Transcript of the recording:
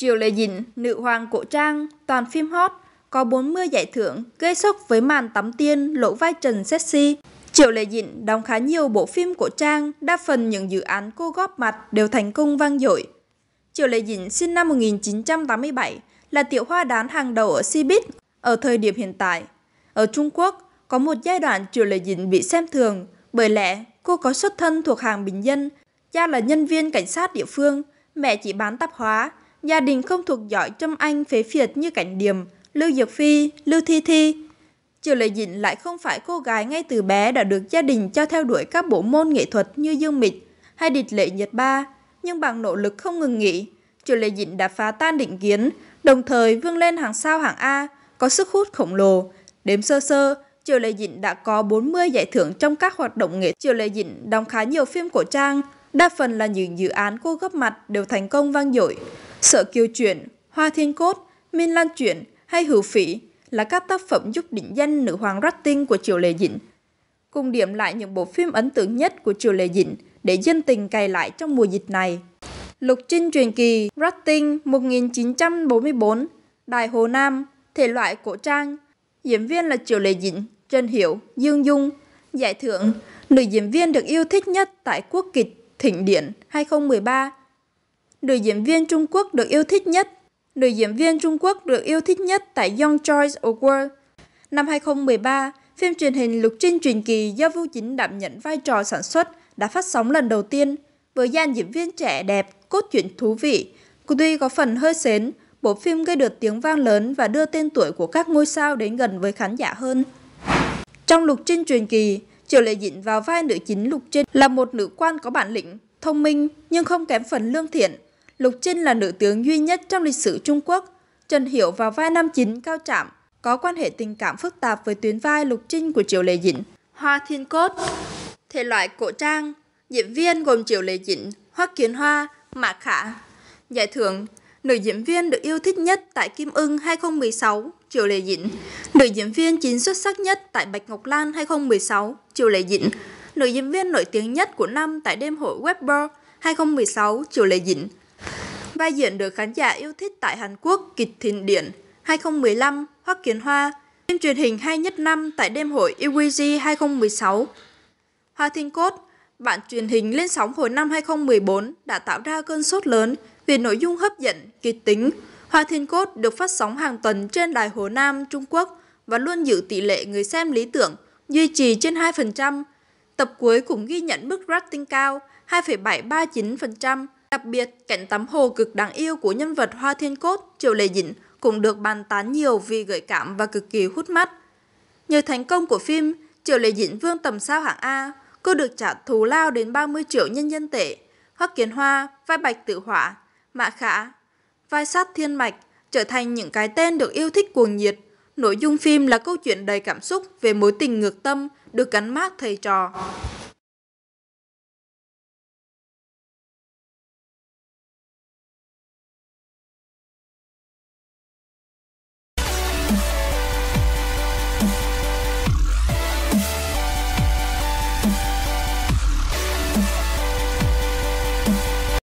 Triều Lê Dĩnh, nữ hoàng cổ trang, toàn phim hot, có 40 giải thưởng, gây sốc với màn tắm tiên lỗ vai Trần Sexy. Triệu Lệ Dĩnh đóng khá nhiều bộ phim cổ trang, đa phần những dự án cô góp mặt đều thành công vang dội. Triệu Lệ Dĩnh sinh năm 1987, là tiểu hoa đán hàng đầu ở Cbiz ở thời điểm hiện tại. Ở Trung Quốc, có một giai đoạn Triệu Lệ Dĩnh bị xem thường, bởi lẽ cô có xuất thân thuộc hàng bình dân, cha là nhân viên cảnh sát địa phương, mẹ chỉ bán tạp hóa, gia đình không thuộc giỏi trong anh phế phiệt như cảnh điểm, Lưu Diệp Phi, Lưu Thi Thi. Triệu Lệ Dĩnh lại không phải cô gái ngay từ bé đã được gia đình cho theo đuổi các bộ môn nghệ thuật như dương mịch hay địch lệ nhật ba, nhưng bằng nỗ lực không ngừng nghỉ, Triệu Lệ Dĩnh đã phá tan định kiến, đồng thời vươn lên hàng sao hạng A, có sức hút khổng lồ. Đếm sơ sơ, Triệu Lệ Dĩnh đã có 40 giải thưởng trong các hoạt động nghệ. Triệu Lệ Dĩnh đóng khá nhiều phim cổ trang, Đa phần là những dự án cô góp mặt đều thành công vang dội. Sợ kiều chuyện, Hoa Thiên Cốt, Minh Lan Chuyện hay Hữu Phỉ là các tác phẩm giúp định danh nữ hoàng rating của Triệu Lệ Dĩnh. Cùng điểm lại những bộ phim ấn tượng nhất của Triệu Lệ Dĩnh để dân tình cày lại trong mùa dịch này. Lục Trinh Truyền Kỳ, rating 1944, Đài Hồ Nam, thể loại cổ trang, diễn viên là Triệu Lệ Dĩnh, Trần Hiểu, Dương Dung, giải thưởng, nữ diễn viên được yêu thích nhất tại quốc kịch Thịnh Điện 2013. Nữ diễn viên Trung Quốc được yêu thích nhất Nữ diễn viên Trung Quốc được yêu thích nhất tại Young Choice Award. Năm 2013, phim truyền hình Lục Trinh Truyền Kỳ do Vu Chính đảm nhận vai trò sản xuất đã phát sóng lần đầu tiên với dàn diễn viên trẻ đẹp, cốt truyện thú vị. Tuy có phần hơi xến, bộ phim gây được tiếng vang lớn và đưa tên tuổi của các ngôi sao đến gần với khán giả hơn. Trong Lục Trinh Truyền Kỳ, Triệu Lệ Dĩnh vào vai nữ chính Lục Trinh là một nữ quan có bản lĩnh, thông minh nhưng không kém phần lương thiện. Lục Trinh là nữ tướng duy nhất trong lịch sử Trung Quốc. Trần Hiểu vào vai nam chính Cao Trạm có quan hệ tình cảm phức tạp với tuyến vai Lục Trinh của Triệu Lệ Dĩnh. Hoa Thiên Cốt Thể loại cổ trang Diễn viên gồm Triệu Lệ Dĩnh, Hoắc Kiến Hoa, Mã Khả. Giải thưởng Nữ diễn viên được yêu thích nhất tại Kim Ưng 2016 Triệu Lệ Dĩnh Nữ diễn viên chính xuất sắc nhất tại Bạch Ngọc Lan 2016 Triệu Lệ Dĩnh Nữ diễn viên nổi tiếng nhất của năm tại đêm hội Webber 2016 Triệu Lệ Dĩnh Vai diễn được khán giả yêu thích tại Hàn Quốc kịch Thịnh Điện 2015 Hoắc Kiến Hoa Phim truyền hình hay nhất năm tại đêm hội Iwiji 2016 Hoa Thiên Cốt Bản truyền hình lên sóng hồi năm 2014 đã tạo ra cơn sốt lớn vì nội dung hấp dẫn, kịch tính, Hoa Thiên Cốt được phát sóng hàng tuần trên Đài Hồ Nam, Trung Quốc và luôn giữ tỷ lệ người xem lý tưởng, duy trì trên 2%. Tập cuối cũng ghi nhận mức rating cao 2,739%. Đặc biệt, cảnh tắm hồ cực đáng yêu của nhân vật Hoa Thiên Cốt, Triệu Lệ Dĩnh cũng được bàn tán nhiều vì gợi cảm và cực kỳ hút mắt. Nhờ thành công của phim, Triệu Lệ Dĩnh vương tầm sao hạng A, cô được trả thù lao đến 30 triệu nhân dân tệ. Hoắc Kiến Hoa, vai Bạch Tự Hỏa, Mạ Khả, vai sát thiên mạch trở thành những cái tên được yêu thích cuồng nhiệt. Nội dung phim là câu chuyện đầy cảm xúc về mối tình ngược tâm được gắn mác thầy trò.